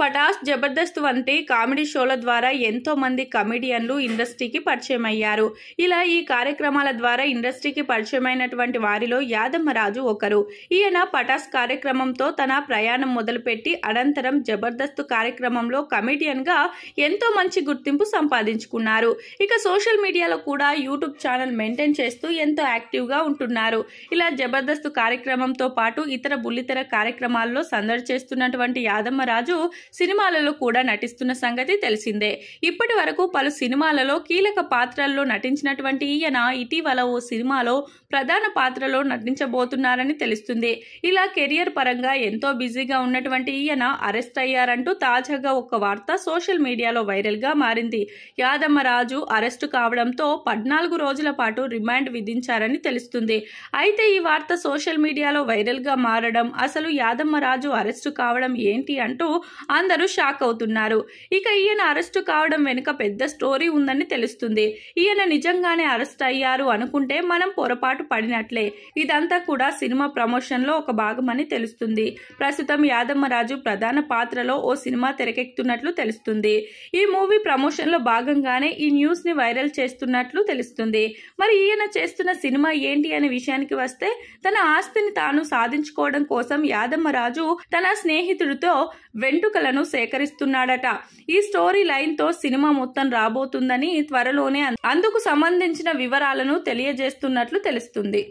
పటాస్ జబర్దస్త్ వంటి కామెడీ షోల ద్వారా ఎంతో మంది కమెడియన్లు ఇండస్ట్రీకి పరిచయం అయ్యారు ఇలా ఈ కార్యక్రమాల ద్వారా ఇండస్ట్రీకి పరిచయమైనటువంటి వారిలో యాదమ్మరాజు ఒకరు ఈయన పటాస్ కార్యక్రమంతో తన ప్రయాణం మొదలుపెట్టి అనంతరం జబర్దస్త్ కార్యక్రమంలో కమెడియన్గా ఎంతో మంచి గుర్తింపు సంపాదించుకున్నారు ఇక సోషల్ మీడియాలో కూడా యూట్యూబ్ ఛానల్ మెయింటైన్ చేస్తూ ఎంతో యాక్టివ్గా ఉంటున్నారు ఇలా జబర్దస్త్ కార్యక్రమంతో పాటు ఇతర బుల్లితెర కార్యక్రమాల్లో సందడి చేస్తున్నటువంటి యాదమ్మరాజు సినిమాలలో కూడా నటిస్తున్న సంగతి తెలిసిందే ఇప్పటి వరకు పలు సినిమాలలో కీలక పాత్రల్లో నటించినటువంటి ఈయన ఇటీవల ఓ సినిమాలో ప్రధాన పాత్రలో నటించబోతున్నారని తెలుస్తుంది ఇలా కెరియర్ పరంగా ఎంతో బిజీగా ఉన్నటువంటి ఈయన అరెస్ట్ అయ్యారంటూ తాజాగా ఒక వార్త సోషల్ మీడియాలో వైరల్గా మారింది యాదమ్మరాజు అరెస్ట్ కావడంతో పద్నాలుగు రోజుల పాటు రిమాండ్ విధించారని తెలుస్తుంది అయితే ఈ వార్త సోషల్ మీడియాలో వైరల్గా మారడం అసలు యాదమ్మరాజు అరెస్టు కావడం ఏంటి అంటూ అందరూ షాక్ అవుతున్నారు ఇక ఈయన అరెస్టు కావడం వెనుక పెద్ద స్టోరీ ఉందని తెలుస్తుంది ఈయన నిజంగానే అరెస్ట్ అయ్యారు అనుకుంటే మనం పొరపాటు పడినట్లే ఇదంతా కూడా సినిమా ప్రమోషన్లో ఒక భాగమని తెలుస్తుంది ప్రస్తుతం యాదమ్మరాజు ప్రధాన పాత్రలో ఓ సినిమా తెరకెక్కుతున్నట్లు తెలుస్తుంది ఈ మూవీ ప్రమోషన్లో భాగంగానే ఈ న్యూస్ని వైరల్ చేస్తున్నట్లు తెలుస్తుంది మరి ఈయన చేస్తున్న సినిమా ఏంటి అనే విషయానికి వస్తే తన ఆస్తిని తాను సాధించుకోవడం కోసం యాదమ్మరాజు తన స్నేహితుడితో వెంటుకల కథలను సేకరిస్తున్నాడట ఈ స్టోరీ లైన్తో సినిమా మొత్తం రాబోతుందని త్వరలోనే అందుకు సంబంధించిన వివరాలను తెలియజేస్తున్నట్లు తెలుస్తుంది